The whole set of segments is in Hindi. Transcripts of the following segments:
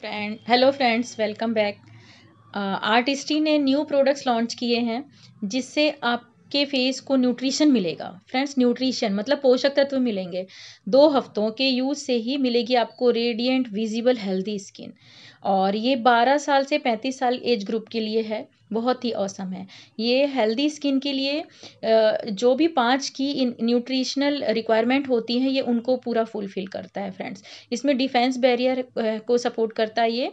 friend hello friends welcome back artistry ने न्यू प्रोडक्ट्स लॉन्च किए हैं जिससे आपके फेस को न्यूट्रिशन मिलेगा फ्रेंड्स न्यूट्रिशन मतलब पोषक तत्व मिलेंगे दो हफ्तों के यूज़ से ही मिलेगी आपको रेडिएंट विजिबल हेल्दी स्किन और ये 12 साल से 35 साल एज ग्रुप के लिए है बहुत ही औसम है ये हेल्दी स्किन के लिए जो भी पाँच की न्यूट्रिशनल रिक्वायरमेंट होती है ये उनको पूरा फुलफिल करता है फ्रेंड्स इसमें डिफेंस बैरियर को सपोर्ट करता है ये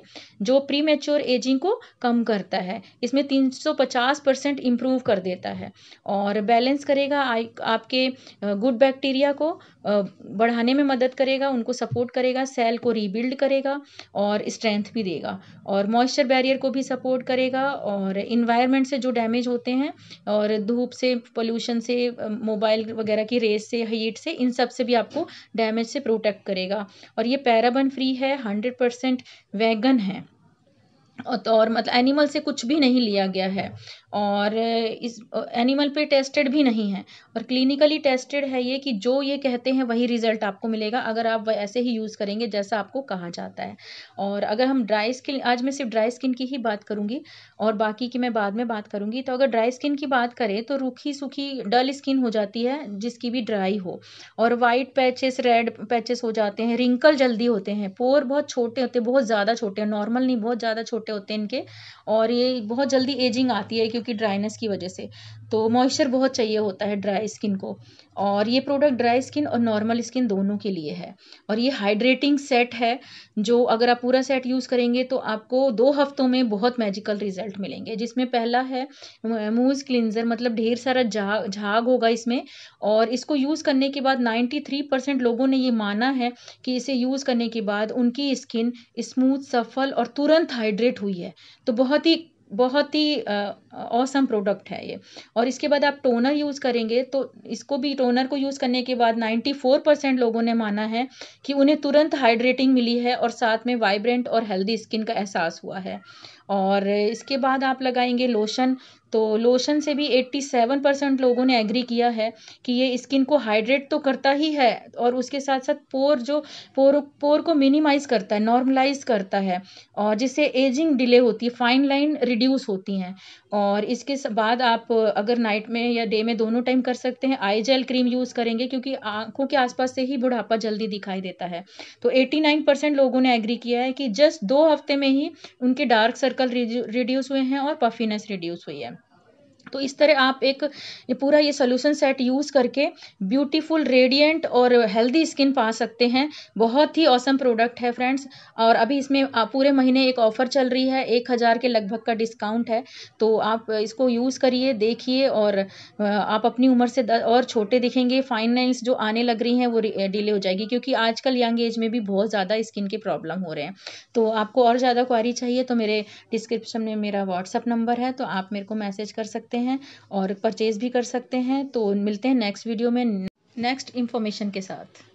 जो प्री मेच्योर एजिंग को कम करता है इसमें 350 परसेंट इम्प्रूव कर देता है और बैलेंस करेगा आपके गुड बैक्टीरिया को बढ़ाने में मदद करेगा उनको सपोर्ट करेगा सेल को रीबिल्ड करेगा और स्ट्रेंथ भी देगा और मॉइस्चर बैरियर को भी सपोर्ट करेगा और इन्वायरमेंट से जो डैमेज होते हैं और धूप से पोल्यूशन से मोबाइल वगैरह की रेस से हीट से इन सब से भी आपको डैमेज से प्रोटेक्ट करेगा और ये पैराबन फ्री है हंड्रेड परसेंट वैगन है और तो और मतलब एनिमल से कुछ भी नहीं लिया गया है और इस एनिमल पे टेस्टेड भी नहीं है और क्लिनिकली टेस्टेड है ये कि जो ये कहते हैं वही रिजल्ट आपको मिलेगा अगर आप ऐसे ही यूज़ करेंगे जैसा आपको कहा जाता है और अगर हम ड्राई स्किन आज मैं सिर्फ ड्राई स्किन की ही बात करूँगी और बाकी की मैं बाद में बात करूँगी तो अगर ड्राई स्किन की बात करें तो रूखी सूखी डल स्किन हो जाती है जिसकी भी ड्राई हो और वाइट पैचेस रेड पैचेस हो जाते हैं रिंकल जल्दी होते हैं पोर बहुत छोटे होते हैं बहुत ज़्यादा छोटे नॉर्मल नहीं बहुत ज़्यादा छोटे होते हैं इनके और ये बहुत जल्दी एजिंग आती है क्योंकि ड्राइनेस की वजह से तो मॉइस्चर बहुत चाहिए होता है ड्राई स्किन को और ये प्रोडक्ट ड्राई स्किन और नॉर्मल स्किन दोनों के लिए है और ये हाइड्रेटिंग सेट है जो अगर आप पूरा सेट यूज़ करेंगे तो आपको दो हफ्तों में बहुत मैजिकल रिजल्ट मिलेंगे जिसमें पहला है मूज क्लिनजर मतलब ढेर सारा झाग झाग होगा इसमें और इसको यूज़ करने के बाद नाइन्टी परसेंट लोगों ने ये माना है कि इसे यूज़ करने के बाद उनकी स्किन स्मूथ सफल और तुरंत हाइड्रेट हुई है तो बहुत ही बहुत ही औसम प्रोडक्ट है ये और इसके बाद आप टोनर यूज़ करेंगे तो इसको भी टोनर को यूज़ करने के बाद 94 परसेंट लोगों ने माना है कि उन्हें तुरंत हाइड्रेटिंग मिली है और साथ में वाइब्रेंट और हेल्दी स्किन का एहसास हुआ है और इसके बाद आप लगाएंगे लोशन तो लोशन से भी 87 परसेंट लोगों ने एग्री किया है कि ये स्किन को हाइड्रेट तो करता ही है और उसके साथ साथ पोर जो पोर पोर को मिनिमाइज करता है नॉर्मलाइज करता है और जिससे एजिंग डिले होती है फाइन लाइन रिड्यूस होती हैं और और इसके बाद आप अगर नाइट में या डे में दोनों टाइम कर सकते हैं आई जेल क्रीम यूज़ करेंगे क्योंकि आंखों के आसपास से ही बुढ़ापा जल्दी दिखाई देता है तो 89 परसेंट लोगों ने एग्री किया है कि जस्ट दो हफ्ते में ही उनके डार्क सर्कल रिड्यूस हुए हैं और पफीनेस रिड्यूस हुई है तो इस तरह आप एक ये पूरा ये सोल्यूशन सेट यूज़ करके ब्यूटीफुल रेडिएंट और हेल्दी स्किन पा सकते हैं बहुत ही औसम प्रोडक्ट है फ्रेंड्स और अभी इसमें पूरे महीने एक ऑफ़र चल रही है एक हज़ार के लगभग का डिस्काउंट है तो आप इसको यूज़ करिए देखिए और आप अपनी उम्र से और छोटे दिखेंगे फाइन जो आने लग रही हैं वो डिले हो जाएगी क्योंकि आजकल यंग एज में भी बहुत ज़्यादा स्किन के प्रॉब्लम हो रहे हैं तो आपको और ज़्यादा क्वारी चाहिए तो मेरे डिस्क्रिप्शन में मेरा व्हाट्सअप नंबर है तो आप मेरे को मैसेज कर सकते हैं सकते हैं और परचेज़ भी कर सकते हैं तो मिलते हैं नेक्स्ट वीडियो में नेक्स्ट इन्फॉर्मेशन के साथ